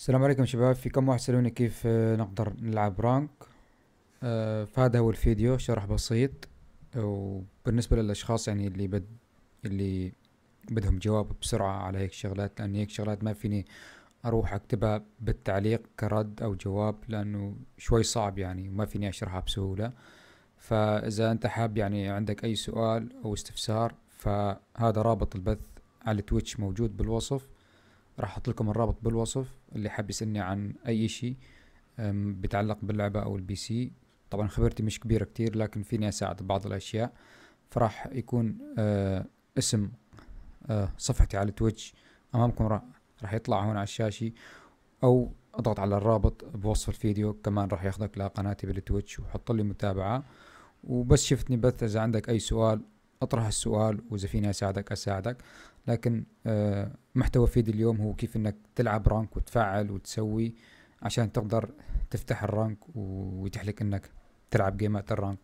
السلام عليكم شباب في كم واحد سألوني كيف آه، نقدر نلعب رانك آه، فهذا هو الفيديو شرح بسيط وبالنسبة للأشخاص يعني اللي بد اللي بدهم جواب بسرعة على هيك شغلات لأن هيك شغلات ما فيني أروح أكتبها بالتعليق كرد أو جواب لأنه شوي صعب يعني وما فيني أشرحها بسهولة فإذا أنت حاب يعني عندك أي سؤال أو استفسار فهذا رابط البث على تويتش موجود بالوصف راح احط لكم الرابط بالوصف اللي حاب يسالني عن اي شيء بتعلق باللعبة او البي سي طبعا خبرتي مش كبيرة كتير لكن فيني اساعد بعض الاشياء فراح يكون آه اسم آه صفحتي على تويتش امامكم راح يطلع هون على الشاشة او اضغط على الرابط بوصف الفيديو كمان راح ياخذك لقناتي بالتويتش وحط لي متابعة وبس شفتني بث اذا عندك اي سؤال اطرح السؤال واذا فيني اساعدك اساعدك لكن آه، محتوى فيد اليوم هو كيف انك تلعب رانك وتفعل وتسوي عشان تقدر تفتح الرانك ويتيح لك انك تلعب جيمات الرانك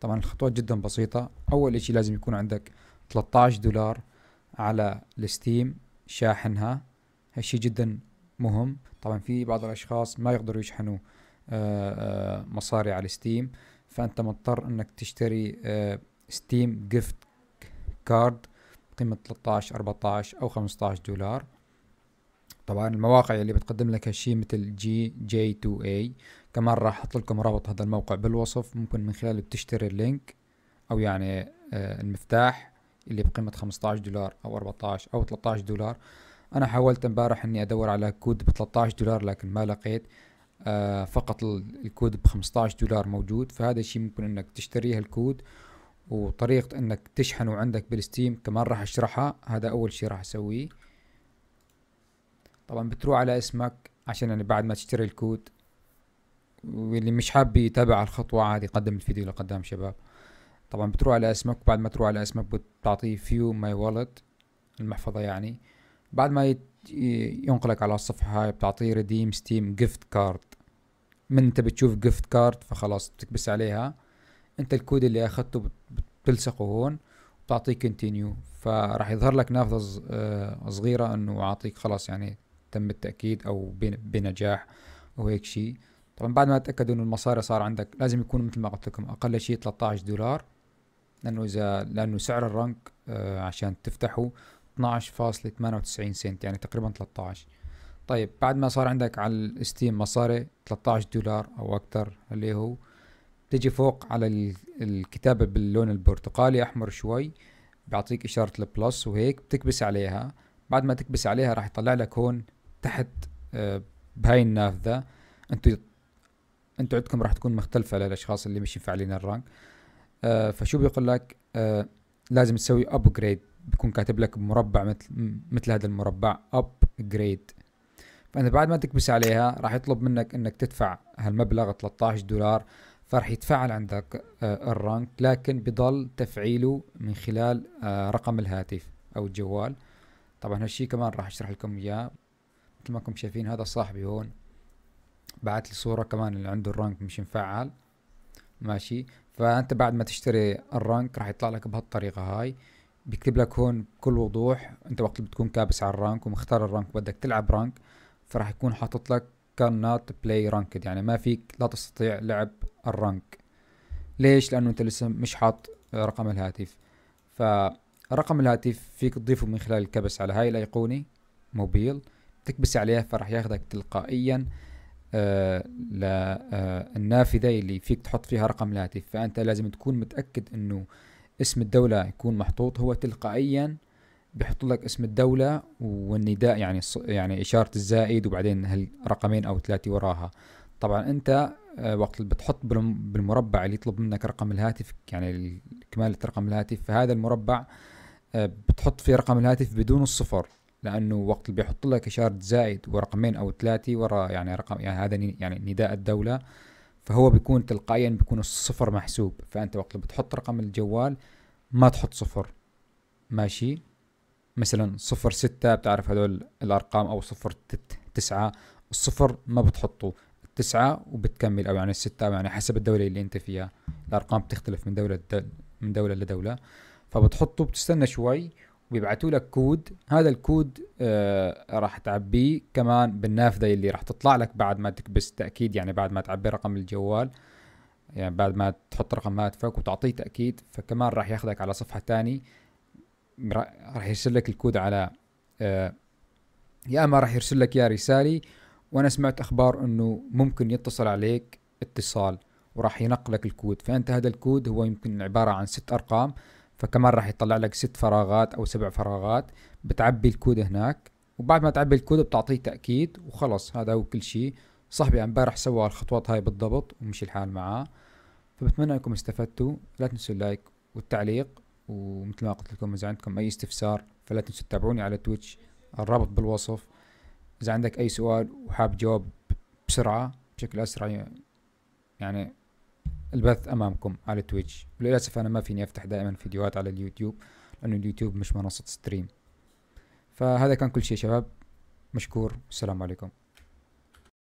طبعا الخطوات جدا بسيطة اول اشي لازم يكون عندك 13 دولار على الستيم شاحنها هالشي جدا مهم طبعا في بعض الاشخاص ما يقدروا يشحنوا آه، آه، مصاري على الستيم فانت مضطر انك تشتري ستيم جيفت كارد قيمة 13 14 أو 15 دولار طبعا المواقع اللي بتقدم لك هالشي مثل جي جي 2 اي كمان راح احط لكم رابط هذا الموقع بالوصف ممكن من خلاله بتشتري اللينك او يعني آه، المفتاح اللي بقيمة 15 دولار او 14 او 13 دولار انا حاولت امبارح اني ادور على كود ب 13 دولار لكن ما لقيت آه، فقط الكود ب 15 دولار موجود فهذا الشيء ممكن انك تشتري هالكود وطريقة انك تشحنه عندك بالستيم كمان راح اشرحها هذا اول شي راح اسويه طبعا بتروح على اسمك عشان يعني بعد ما تشتري الكود واللي مش حاب يتابع الخطوة عادي يقدم الفيديو لقدام شباب طبعا بتروح على اسمك بعد ما تروح على اسمك بتعطيه فيو ماي والت المحفظة يعني بعد ما ينقلك على الصفحة هاي بتعطيه ريديم ستيم جيفت كارد من انت بتشوف جيفت كارد فخلاص بتكبس عليها انت الكود اللي اخذته بتلصقه هون وتعطيه كونتينيو فراح يظهر لك نافذه آه، صغيره انه اعطيك خلاص يعني تم التاكيد او بنجاح وهيك شيء طبعا بعد ما تاكدوا انه المصاري صار عندك لازم يكون مثل ما قلت لكم اقل شيء 13 دولار لانه اذا لانه سعر الرنك آه، عشان تفتحه 12.98 سنت يعني تقريبا 13 طيب بعد ما صار عندك على الستيم مصاري 13 دولار او اكثر اللي هو تجي فوق على الكتابة باللون البرتقالي أحمر شوي بيعطيك إشارة البلس وهيك بتكبس عليها بعد ما تكبس عليها راح يطلع لك هون تحت آه، بهاي النافذة انتو انتو عندكم راح تكون مختلفة للأشخاص اللي مش مفعلين الرانك آه، فشو بيقول لك آه، لازم تسوي ابجريد بيكون كاتب لك مربع مثل مثل هذا المربع ابجريد فانت بعد ما تكبس عليها راح يطلب منك انك تدفع هالمبلغ 13 دولار فراح يتفعل عندك آه، الرانك لكن بضل تفعيله من خلال آه، رقم الهاتف او الجوال طبعا هالشي كمان راح اشرح لكم اياه مثل ما كم شايفين هذا صاحبي هون بعت لي صوره كمان اللي عنده الرانك مش مفعل ماشي فانت بعد ما تشتري الرانك راح يطلع لك بهالطريقه هاي بيكتب لك هون بكل وضوح انت وقت بتكون كابس على الرانك ومختار الرانك بدك تلعب رانك فراح يكون حاطط لك كان not play ranked يعني ما فيك لا تستطيع لعب الرانك ليش لانه انت لسه مش حاط رقم الهاتف فرقم الهاتف فيك تضيفه من خلال الكبس على هاي الايقونه موبيل تكبس عليها فراح ياخذك تلقائيا آه للنافذة آه اللي فيك تحط فيها رقم الهاتف فأنت لازم تكون متأكد أنه اسم الدولة يكون محطوط هو تلقائيا بيحط لك اسم الدولة والنداء يعني يعني إشارة الزائد وبعدين هالرقمين أو ثلاثة وراها طبعا أنت آه، وقت بتحط بالمربع اللي يطلب منك رقم الهاتف يعني كمالة رقم الهاتف فهذا المربع آه، بتحط فيه رقم الهاتف بدون الصفر لأنه وقت بيحط لك إشارة زائد ورقمين أو ثلاثة ورا يعني رقم يعني هذا يعني نداء الدولة فهو بيكون تلقائيا بيكون الصفر محسوب فأنت وقت بتحط رقم الجوال ما تحط صفر ماشي مثلا صفر ستة بتعرف هدول الأرقام أو صفر تسعة الصفر ما بتحطه التسعة وبتكمل أو يعني الستة أو يعني حسب الدولة اللي أنت فيها الأرقام بتختلف من دولة من دولة لدولة فبتحطه بتستنى شوي وبيبعتوا لك كود هذا الكود آه راح تعبيه كمان بالنافذة اللي راح تطلع لك بعد ما تكبس تأكيد يعني بعد ما تعبي رقم الجوال يعني بعد ما تحط رقم هاتفك وتعطيه تأكيد فكمان راح ياخذك على صفحة تاني راح يرسل لك الكود على آه، يا اما راح يرسل لك يا رسالي وانا سمعت اخبار انه ممكن يتصل عليك اتصال وراح ينقلك الكود فانت هذا الكود هو يمكن عباره عن ست ارقام فكمان راح يطلع لك ست فراغات او سبع فراغات بتعبي الكود هناك وبعد ما تعبي الكود بتعطيه تاكيد وخلص هذا هو كل شيء صاحبي امبارح سوى الخطوات هاي بالضبط ومشي الحال معاه فبتمنى انكم استفدتوا لا تنسوا اللايك والتعليق ومثل ما قلت لكم اذا عندكم اي استفسار فلا تنسوا تتابعوني على تويتش الرابط بالوصف اذا عندك اي سؤال وحاب جواب بسرعه بشكل اسرع يعني البث امامكم على تويتش وللاسف انا ما فيني افتح دائما فيديوهات على اليوتيوب لانه اليوتيوب مش منصه ستريم فهذا كان كل شيء شباب مشكور والسلام عليكم